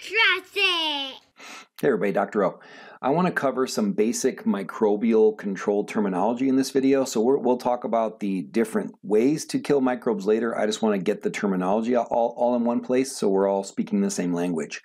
Cross it! Hey everybody, Dr. O. I want to cover some basic microbial control terminology in this video. So we will talk about the different ways to kill microbes later. I just want to get the terminology all, all in one place so we're all speaking the same language.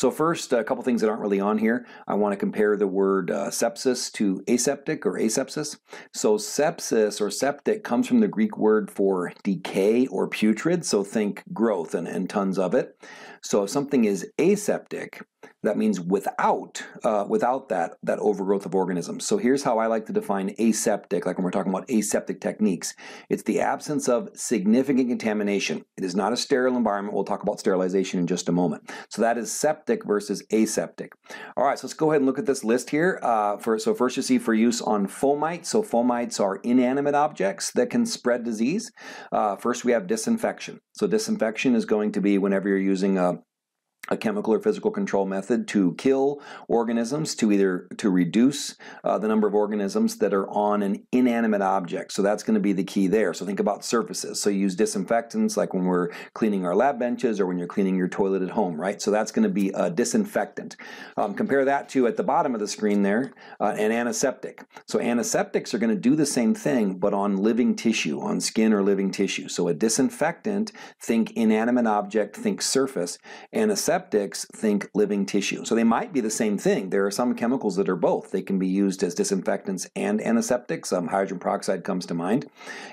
So first, a couple things that aren't really on here. I want to compare the word uh, sepsis to aseptic or asepsis. So sepsis or septic comes from the Greek word for decay or putrid, so think growth and, and tons of it. So if something is aseptic, that means without uh, without that that overgrowth of organisms. So here's how I like to define aseptic, like when we're talking about aseptic techniques. It's the absence of significant contamination. It is not a sterile environment. We'll talk about sterilization in just a moment. So that is septic versus aseptic. All right, so let's go ahead and look at this list here. Uh, for so first you see for use on fomites. So fomites are inanimate objects that can spread disease. Uh, first we have disinfection. So disinfection is going to be whenever you're using a a chemical or physical control method to kill organisms to either to reduce uh, the number of organisms that are on an inanimate object so that's going to be the key there so think about surfaces so you use disinfectants like when we're cleaning our lab benches or when you're cleaning your toilet at home right so that's going to be a disinfectant um, compare that to at the bottom of the screen there uh, an antiseptic so antiseptics are going to do the same thing but on living tissue on skin or living tissue so a disinfectant think inanimate object think surface antiseptic antiseptics, think living tissue. So they might be the same thing. There are some chemicals that are both. They can be used as disinfectants and antiseptics. Um, hydrogen peroxide comes to mind.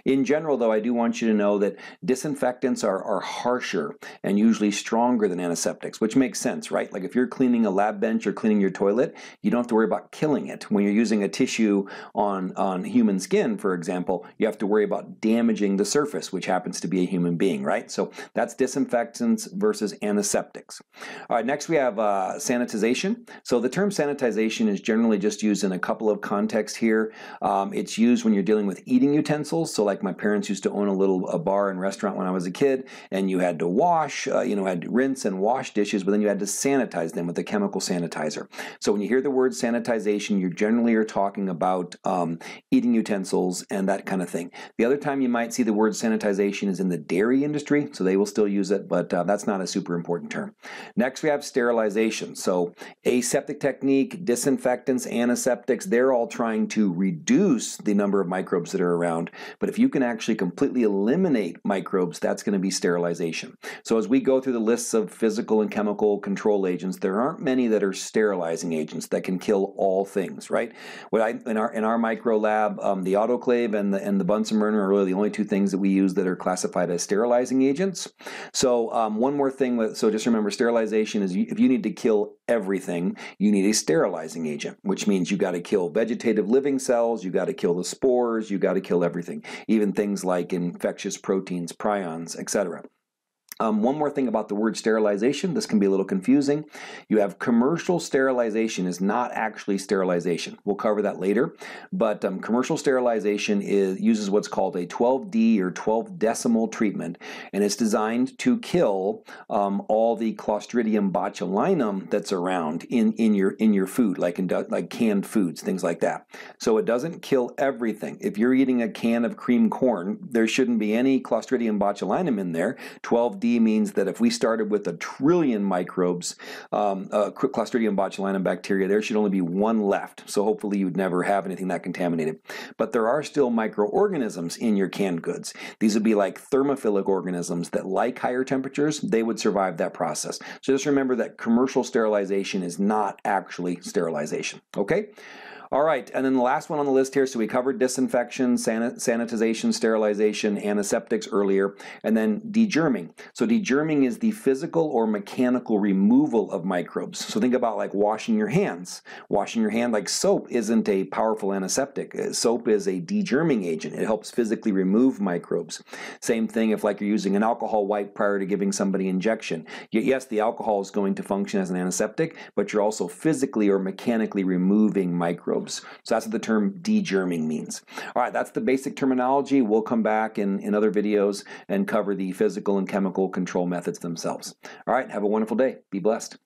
In general, though, I do want you to know that disinfectants are, are harsher and usually stronger than antiseptics, which makes sense, right? Like if you're cleaning a lab bench or cleaning your toilet, you don't have to worry about killing it. When you're using a tissue on, on human skin, for example, you have to worry about damaging the surface, which happens to be a human being, right? So that's disinfectants versus antiseptics. All right, next we have uh, sanitization. So the term sanitization is generally just used in a couple of contexts here. Um, it's used when you're dealing with eating utensils. So like my parents used to own a little a bar and restaurant when I was a kid, and you had to wash, uh, you know, had to rinse and wash dishes, but then you had to sanitize them with a chemical sanitizer. So when you hear the word sanitization, you generally are talking about um, eating utensils and that kind of thing. The other time you might see the word sanitization is in the dairy industry, so they will still use it, but uh, that's not a super important term. Next, we have sterilization. So, aseptic technique, disinfectants, antiseptics, they're all trying to reduce the number of microbes that are around. But if you can actually completely eliminate microbes, that's going to be sterilization. So, as we go through the lists of physical and chemical control agents, there aren't many that are sterilizing agents that can kill all things, right? What I, in, our, in our micro lab, um, the autoclave and the, and the Bunsen burner are really the only two things that we use that are classified as sterilizing agents. So, um, one more thing, with, so just remember, sterilization sterilization is if you need to kill everything, you need a sterilizing agent, which means you got to kill vegetative living cells, you got to kill the spores, you got to kill everything, even things like infectious proteins, prions, etc. Um, one more thing about the word sterilization. This can be a little confusing. You have commercial sterilization is not actually sterilization. We'll cover that later. But um, commercial sterilization is, uses what's called a 12D or 12 decimal treatment, and it's designed to kill um, all the Clostridium botulinum that's around in, in your in your food, like in like canned foods, things like that. So it doesn't kill everything. If you're eating a can of cream corn, there shouldn't be any Clostridium botulinum in there. 12D means that if we started with a trillion microbes, um, uh, Clostridium botulinum bacteria, there should only be one left. So hopefully you would never have anything that contaminated. But there are still microorganisms in your canned goods. These would be like thermophilic organisms that like higher temperatures. They would survive that process. So just remember that commercial sterilization is not actually sterilization. Okay? All right, and then the last one on the list here. So we covered disinfection, sanitization, sterilization, antiseptics earlier, and then degerming. So degerming is the physical or mechanical removal of microbes. So think about like washing your hands. Washing your hand like soap isn't a powerful antiseptic. Uh, soap is a degerming agent. It helps physically remove microbes. Same thing if like you're using an alcohol wipe prior to giving somebody injection. Yes, the alcohol is going to function as an antiseptic, but you're also physically or mechanically removing microbes microbes. So that's what the term degerming means. All right, that's the basic terminology. We'll come back in, in other videos and cover the physical and chemical control methods themselves. All right, have a wonderful day. Be blessed.